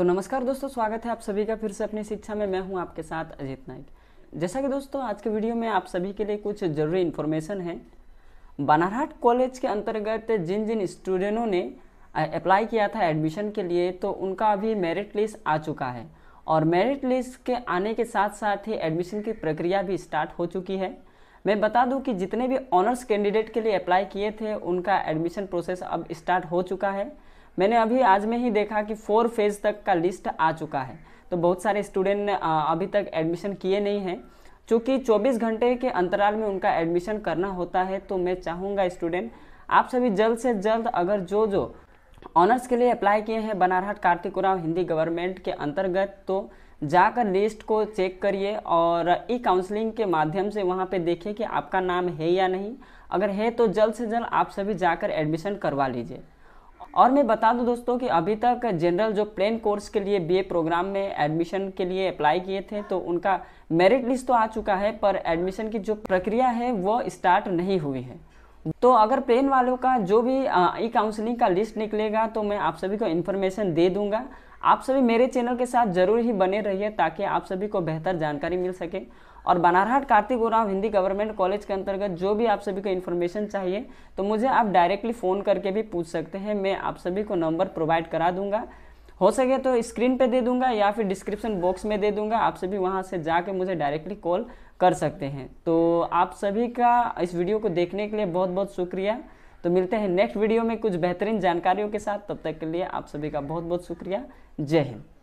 तो नमस्कार दोस्तों स्वागत है आप सभी का फिर से अपनी शिक्षा में मैं हूं आपके साथ अजीत नाइक जैसा कि दोस्तों आज के वीडियो में आप सभी के लिए कुछ जरूरी इन्फॉर्मेशन है बनारहाट कॉलेज के अंतर्गत जिन जिन स्टूडेंटों ने अप्लाई किया था एडमिशन के लिए तो उनका अभी मेरिट लिस्ट आ चुका है और मेरिट लिस्ट के आने के साथ साथ ही एडमिशन की प्रक्रिया भी स्टार्ट हो चुकी है मैं बता दूं कि जितने भी ऑनर्स कैंडिडेट के लिए अप्लाई किए थे उनका एडमिशन प्रोसेस अब स्टार्ट हो चुका है मैंने अभी आज में ही देखा कि फोर फेज तक का लिस्ट आ चुका है तो बहुत सारे स्टूडेंट ने अभी तक एडमिशन किए नहीं हैं चूँकि 24 घंटे के अंतराल में उनका एडमिशन करना होता है तो मैं चाहूँगा स्टूडेंट आप सभी जल्द से जल्द अगर जो जो ऑनर्स के लिए अप्लाई किए हैं बनारहट कार्तिक उराव हिंदी गवर्नमेंट के अंतर्गत तो जाकर लिस्ट को चेक करिए और ई काउंसलिंग के माध्यम से वहाँ पे देखिए कि आपका नाम है या नहीं अगर है तो जल्द से जल्द आप सभी जाकर एडमिशन करवा लीजिए और मैं बता दूं दोस्तों कि अभी तक जनरल जो प्लेन कोर्स के लिए बीए प्रोग्राम में एडमिशन के लिए अप्लाई किए थे तो उनका मेरिट लिस्ट तो आ चुका है पर एडमिशन की जो प्रक्रिया है वो स्टार्ट नहीं हुई है तो अगर पेन वालों का जो भी ई काउंसलिंग का लिस्ट निकलेगा तो मैं आप सभी को इन्फॉर्मेशन दे दूंगा आप सभी मेरे चैनल के साथ जरूर ही बने रहिए ताकि आप सभी को बेहतर जानकारी मिल सके और बनारहाट कार्तिक उराव हिंदी गवर्नमेंट कॉलेज के अंतर्गत जो भी आप सभी को इन्फॉर्मेशन चाहिए तो मुझे आप डायरेक्टली फ़ोन करके भी पूछ सकते हैं मैं आप सभी को नंबर प्रोवाइड करा दूंगा हो सके तो स्क्रीन पे दे दूंगा या फिर डिस्क्रिप्शन बॉक्स में दे दूंगा आप सभी वहाँ से जाके मुझे डायरेक्टली कॉल कर सकते हैं तो आप सभी का इस वीडियो को देखने के लिए बहुत बहुत शुक्रिया तो मिलते हैं नेक्स्ट वीडियो में कुछ बेहतरीन जानकारियों के साथ तब तक के लिए आप सभी का बहुत बहुत शुक्रिया जय हिंद